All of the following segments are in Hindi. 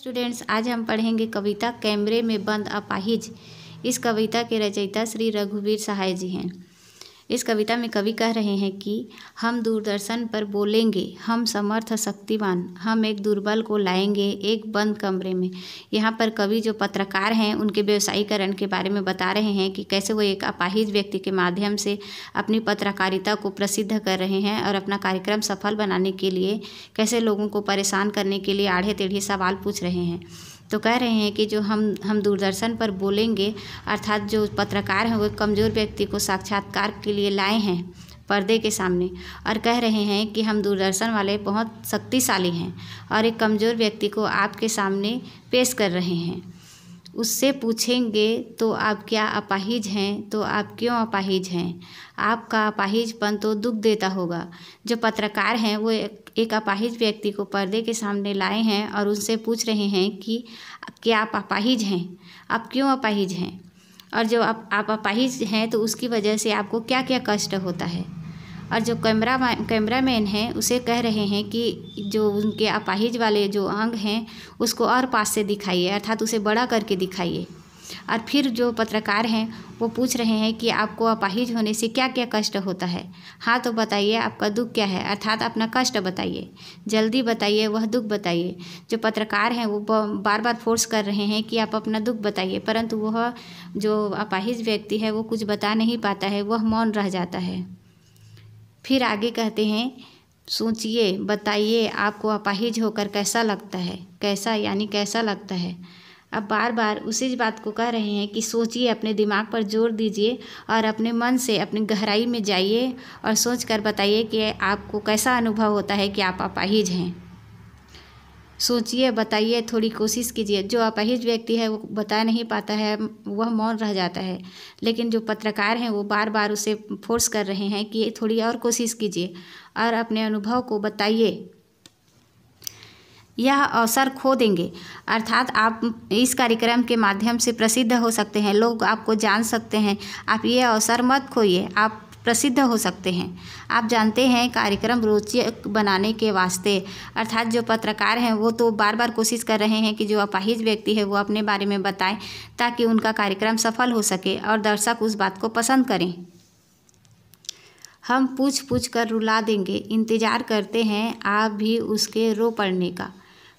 स्टूडेंट्स आज हम पढ़ेंगे कविता कैमरे में बंद अपाहिज इस कविता के रचयिता श्री रघुवीर सहाय जी हैं इस कविता में कवि कह रहे हैं कि हम दूरदर्शन पर बोलेंगे हम समर्थ शक्तिवान हम एक दुर्बल को लाएंगे एक बंद कमरे में यहाँ पर कवि जो पत्रकार हैं उनके व्यवसायीकरण के बारे में बता रहे हैं कि कैसे वो एक अपाहिज व्यक्ति के माध्यम से अपनी पत्रकारिता को प्रसिद्ध कर रहे हैं और अपना कार्यक्रम सफल बनाने के लिए कैसे लोगों को परेशान करने के लिए आढ़े टेढ़े सवाल पूछ रहे हैं तो कह रहे हैं कि जो हम हम दूरदर्शन पर बोलेंगे अर्थात जो पत्रकार हैं वो कमज़ोर व्यक्ति को साक्षात्कार के लिए लाए हैं पर्दे के सामने और कह रहे हैं कि हम दूरदर्शन वाले बहुत शक्तिशाली हैं और एक कमज़ोर व्यक्ति को आपके सामने पेश कर रहे हैं उससे पूछेंगे तो आप क्या अपाहिज हैं तो आप क्यों अपाहिज हैं आपका अपाहिजपन तो दुख देता होगा जो पत्रकार हैं वो एक अपाहिज व्यक्ति को पर्दे के सामने लाए हैं और उनसे पूछ रहे हैं कि क्या आप अपाहिज हैं आप क्यों अपाहिज हैं और जो आप आप अपाहिज हैं तो उसकी वजह से आपको क्या क्या कष्ट होता है और जो कैमरा कैमरा मैन है उसे कह रहे हैं कि जो उनके अपाहिज वाले जो अंग हैं उसको और पास से दिखाइए अर्थात उसे बड़ा करके दिखाइए और फिर जो पत्रकार हैं वो पूछ रहे हैं कि आपको अपाहिज होने से क्या क्या कष्ट होता है हाँ तो बताइए आपका दुख क्या है अर्थात अपना कष्ट बताइए जल्दी बताइए वह दुख बताइए जो पत्रकार हैं वो बार बार फोर्स कर रहे हैं कि आप अपना दुख बताइए परंतु वह जो अपाहिज व्यक्ति है वो कुछ बता नहीं पाता है वह मौन रह जाता है फिर आगे कहते हैं सोचिए बताइए आपको अपाहिज होकर कैसा लगता है कैसा यानी कैसा लगता है अब बार बार उसी बात को कह रहे हैं कि सोचिए अपने दिमाग पर जोर दीजिए और अपने मन से अपनी गहराई में जाइए और सोच कर बताइए कि आपको कैसा अनुभव होता है कि आप अपाहिज हैं सोचिए बताइए थोड़ी कोशिश कीजिए जो अपहिज व्यक्ति है वो बता नहीं पाता है वह मौन रह जाता है लेकिन जो पत्रकार हैं वो बार बार उसे फोर्स कर रहे हैं कि थोड़ी और कोशिश कीजिए और अपने अनुभव को बताइए यह अवसर खो देंगे अर्थात आप इस कार्यक्रम के माध्यम से प्रसिद्ध हो सकते हैं लोग आपको जान सकते हैं आप ये अवसर मत खोइए आप प्रसिद्ध हो सकते हैं आप जानते हैं कार्यक्रम रोचक बनाने के वास्ते अर्थात जो पत्रकार हैं वो तो बार बार कोशिश कर रहे हैं कि जो अपाहिज व्यक्ति है वो अपने बारे में बताएं ताकि उनका कार्यक्रम सफल हो सके और दर्शक उस बात को पसंद करें हम पूछ पूछ कर रुला देंगे इंतज़ार करते हैं आप भी उसके रो पड़ने का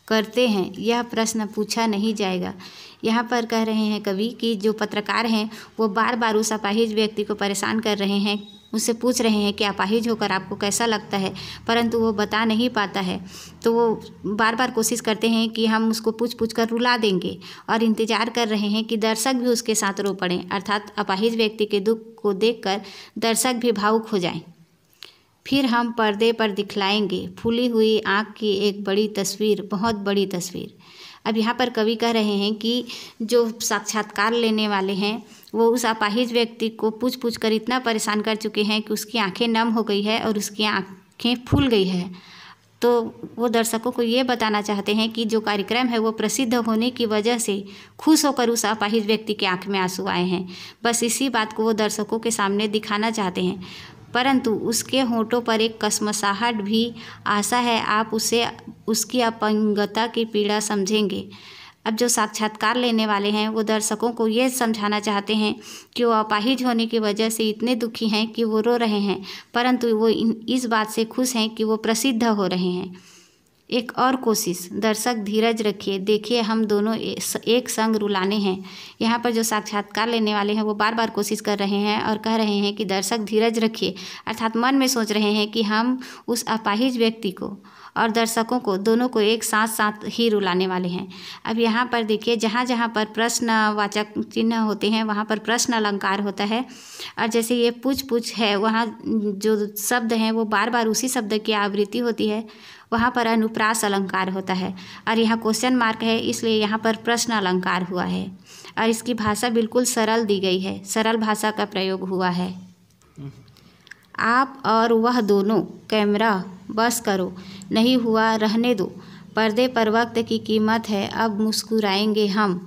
करते हैं यह प्रश्न पूछा नहीं जाएगा यहाँ पर कह रहे हैं कवि कि जो पत्रकार हैं वो बार बार उस अपाहिज व्यक्ति को परेशान कर रहे हैं उससे पूछ रहे हैं कि अपाहिज होकर आपको कैसा लगता है परंतु वो बता नहीं पाता है तो वो बार बार कोशिश करते हैं कि हम उसको पूछ पूछ कर रुला देंगे और इंतज़ार कर रहे हैं कि दर्शक भी उसके साथ रो पड़ें अर्थात अपाहिज व्यक्ति के दुख को देखकर दर्शक भी भावुक हो जाएं फिर हम पर्दे पर दिखलाएंगे फूली हुई आँख की एक बड़ी तस्वीर बहुत बड़ी तस्वीर अब यहाँ पर कवि कह रहे हैं कि जो साक्षात्कार लेने वाले हैं वो उस अपाहिज व्यक्ति को पूछ पूछ कर इतना परेशान कर चुके हैं कि उसकी आंखें नम हो गई है और उसकी आंखें फूल गई है तो वो दर्शकों को ये बताना चाहते हैं कि जो कार्यक्रम है वो प्रसिद्ध होने की वजह से खुश होकर उस अपाहिज व्यक्ति की आँख में आंसू आए हैं बस इसी बात को वो दर्शकों के सामने दिखाना चाहते हैं परंतु उसके होठों पर एक कसमसाहट भी आशा है आप उसे उसकी अपंगता की पीड़ा समझेंगे अब जो साक्षात्कार लेने वाले हैं वो दर्शकों को ये समझाना चाहते हैं कि वो अपाहिज होने की वजह से इतने दुखी हैं कि वो रो रहे हैं परंतु वो इस बात से खुश हैं कि वो प्रसिद्ध हो रहे हैं एक और कोशिश दर्शक धीरज रखिए देखिए हम दोनों एक संग रुलाने हैं यहाँ पर जो साक्षात्कार लेने वाले हैं वो बार बार कोशिश कर रहे हैं और कह रहे हैं कि दर्शक धीरज रखिए अर्थात मन में सोच रहे हैं कि हम उस अपाहिज व्यक्ति को और दर्शकों को दोनों को एक साथ साथ ही रुलाने वाले हैं अब यहाँ पर देखिए जहाँ जहाँ पर प्रश्न वाचक चिन्ह होते हैं वहाँ पर प्रश्न अलंकार होता है और जैसे ये पूछ पूछ है वहाँ जो शब्द हैं वो बार बार उसी शब्द की आवृत्ति होती है वहाँ पर अनुप्रास अलंकार होता है और यहाँ क्वेश्चन मार्क है इसलिए यहाँ पर प्रश्न अलंकार हुआ है और इसकी भाषा बिल्कुल सरल दी गई है सरल भाषा का प्रयोग हुआ है आप और वह दोनों कैमरा बस करो नहीं हुआ रहने दो पर्दे पर वक्त की कीमत है अब मुस्कुराएंगे हम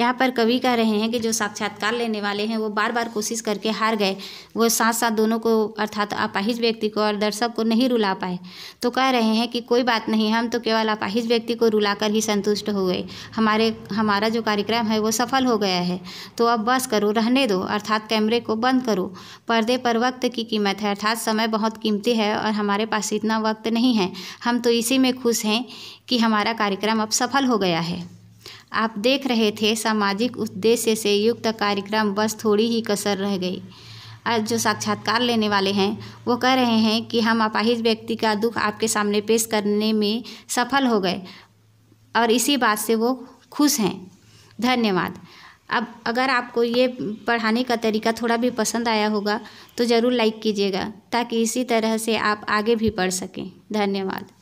यहाँ पर कवि कह रहे हैं कि जो साक्षात्कार लेने वाले हैं वो बार बार कोशिश करके हार गए वो साथ साथ दोनों को अर्थात अपाहिज व्यक्ति को और दर्शक को नहीं रुला पाए तो कह रहे हैं कि कोई बात नहीं हम तो केवल अपाहिज व्यक्ति को रुला ही संतुष्ट हो गए हमारे हमारा जो कार्यक्रम है वो सफल हो गया है तो अब बस करो रहने दो अर्थात कैमरे को बंद करो पर्दे पर वक्त की कीमत है अर्थात समय बहुत कीमती है और हमारे पास इतना वक्त नहीं है हम तो इसी में खुश हैं कि हमारा कार्यक्रम अब सफल हो गया है आप देख रहे थे सामाजिक उद्देश्य से युक्त कार्यक्रम बस थोड़ी ही कसर रह गई आज जो साक्षात्कार लेने वाले हैं वो कह रहे हैं कि हम अपाहिज व्यक्ति का दुख आपके सामने पेश करने में सफल हो गए और इसी बात से वो खुश हैं धन्यवाद अब अगर आपको ये पढ़ाने का तरीका थोड़ा भी पसंद आया होगा तो ज़रूर लाइक कीजिएगा ताकि इसी तरह से आप आगे भी पढ़ सकें धन्यवाद